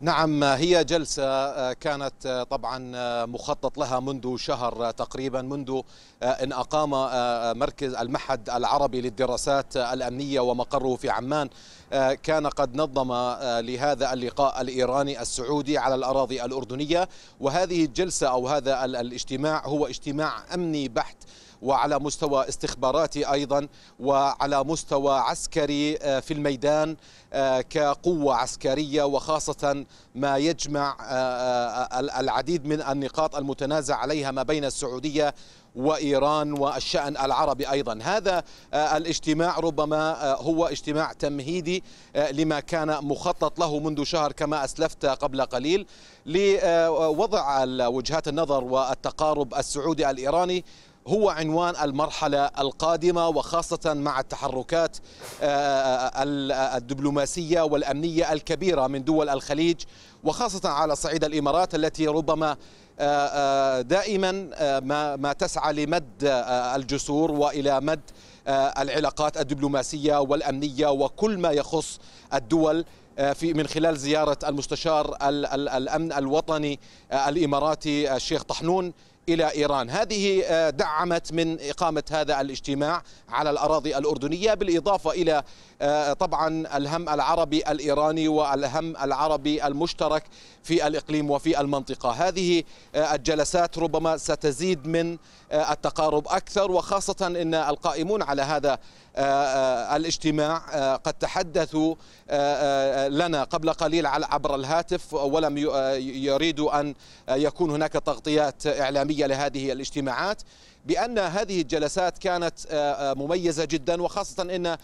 نعم هي جلسة آه، كانت آه، طبعا آه، مخطط لها منذ شهر تقريبا منذ أن أقام مركز المعهد العربي للدراسات الأمنية ومقره في عمان كان قد نظم لهذا اللقاء الإيراني السعودي على الأراضي الأردنية وهذه الجلسة أو هذا الاجتماع هو اجتماع أمني بحت وعلى مستوى استخباراتي أيضا وعلى مستوى عسكري آه، في الميدان آه، كقوة عسكرية وخاصة ما يجمع آه، العديد من النقاط المتنازع عليها ما بين السعودية وإيران والشأن العربي أيضا هذا الاجتماع ربما هو اجتماع تمهيدي لما كان مخطط له منذ شهر كما أسلفت قبل قليل لوضع وجهات النظر والتقارب السعودي الإيراني هو عنوان المرحلة القادمة وخاصة مع التحركات آه، آه، آه، الدبلوماسية والأمنية الكبيرة من دول الخليج وخاصة على صعيد الإمارات التي ربما دائما ما تسعى لمد الجسور والى مد العلاقات الدبلوماسيه والامنيه وكل ما يخص الدول في من خلال زياره المستشار الامن الوطني الاماراتي الشيخ طحنون إلى إيران هذه آه، دعمت من إقامة هذا الاجتماع على الأراضي الأردنية بالإضافة إلى آه، طبعا الهم العربي الإيراني والهم العربي المشترك في الإقليم وفي المنطقة هذه آه، الجلسات ربما ستزيد من التقارب أكثر وخاصة أن القائمون على هذا آه، آه، الاجتماع آه، قد تحدثوا لنا قبل قليل عبر الهاتف ولم يريدوا أن يكون هناك تغطيات إعلامية لهذه الاجتماعات بأن هذه الجلسات كانت مميزة جدا وخاصة أن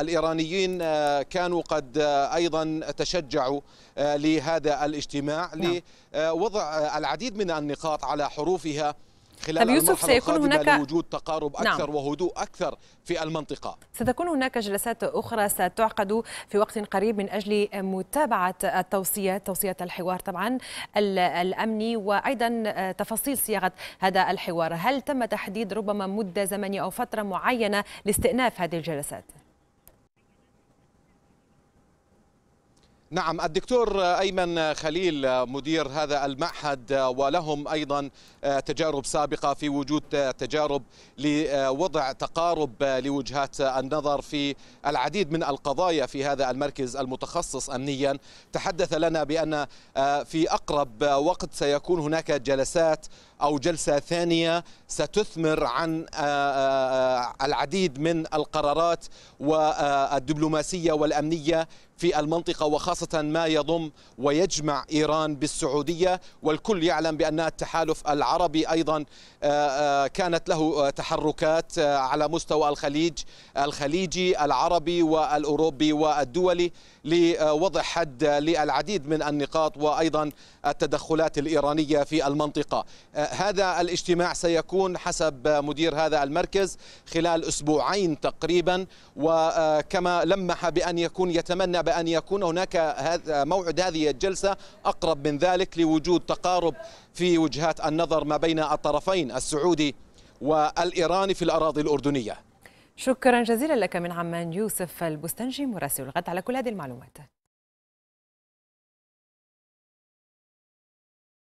الإيرانيين كانوا قد أيضا تشجعوا لهذا الاجتماع نعم. لوضع العديد من النقاط على حروفها خلال طيب يوسف سيكون هناك لوجود تقارب نعم. أكثر نعم. وهدوء أكثر في المنطقة ستكون هناك جلسات أخرى ستعقد في وقت قريب من أجل متابعة التوصيات توصية الحوار طبعا الأمني وأيضا آه، تفاصيل صياغة هذا الحوار هل تم تحديد ربما مدة زمنية أو فترة معينة لاستئناف هذه الجلسات؟ نعم الدكتور أيمن خليل مدير هذا المعهد ولهم أيضا تجارب سابقة في وجود تجارب لوضع تقارب لوجهات النظر في العديد من القضايا في هذا المركز المتخصص أمنيا تحدث لنا بأن في أقرب وقت سيكون هناك جلسات أو جلسة ثانية ستثمر عن العديد من القرارات والدبلوماسية والأمنية في المنطقة وخاصة ما يضم ويجمع إيران بالسعودية والكل يعلم بأن التحالف العربي أيضا آه، آه، كانت له آه، تحركات على مستوى الخليج الخليجي العربي والأوروبي والدولي لوضع حد للعديد من النقاط وأيضا التدخلات الإيرانية في المنطقة هذا الاجتماع سيكون حسب مدير هذا المركز خلال أسبوعين تقريبا وكما لمح بأن يكون يتمنى بأن يكون هناك موعد هذه الجلسة أقرب من ذلك لوجود تقارب في وجهات النظر ما بين الطرفين السعودي والإيراني في الأراضي الأردنية شكرا جزيلا لك من عمان يوسف البستنجي مراسل الغد على كل هذه المعلومات